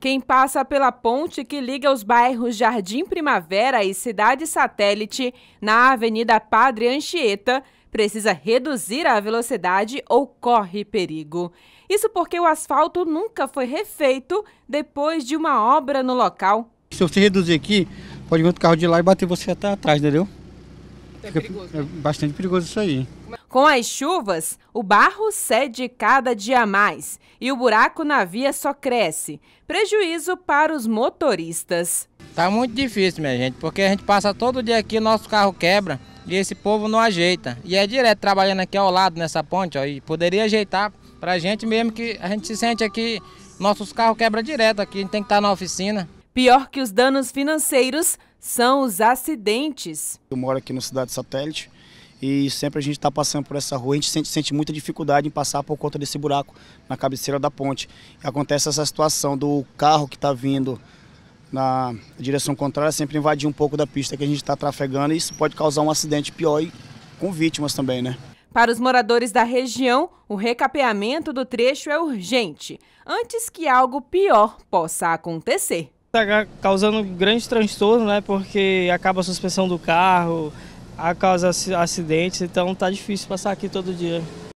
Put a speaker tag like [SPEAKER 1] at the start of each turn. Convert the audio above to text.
[SPEAKER 1] Quem passa pela ponte que liga os bairros Jardim Primavera e Cidade Satélite na Avenida Padre Anchieta precisa reduzir a velocidade ou corre perigo. Isso porque o asfalto nunca foi refeito depois de uma obra no local.
[SPEAKER 2] Se você reduzir aqui, pode vir outro carro de lá e bater você até atrás, entendeu? É, perigoso, é né? é bastante perigoso isso aí.
[SPEAKER 1] Com as chuvas, o barro cede cada dia mais e o buraco na via só cresce.
[SPEAKER 3] Prejuízo para os motoristas. Tá muito difícil, minha gente, porque a gente passa todo dia aqui, nosso carro quebra e esse povo não ajeita. E é direto trabalhando aqui ao lado nessa ponte, ó, e poderia ajeitar pra gente mesmo que a gente se sente aqui, nossos carros quebra direto aqui, a gente tem que estar tá na oficina. Pior que os danos financeiros são os acidentes.
[SPEAKER 4] Eu moro aqui na cidade satélite e sempre a gente está passando por essa rua, a gente sente, sente, muita dificuldade em passar por conta desse buraco na cabeceira da ponte. E acontece essa situação do carro que está vindo na direção contrária sempre invadir um pouco da pista que a gente está trafegando e isso pode causar um acidente pior e com vítimas também, né?
[SPEAKER 1] Para os moradores da região, o recapeamento do trecho é urgente, antes que algo pior possa acontecer.
[SPEAKER 5] Está causando grandes transtornos, né? Porque acaba a suspensão do carro, a causa é acidentes, então tá difícil passar aqui todo dia.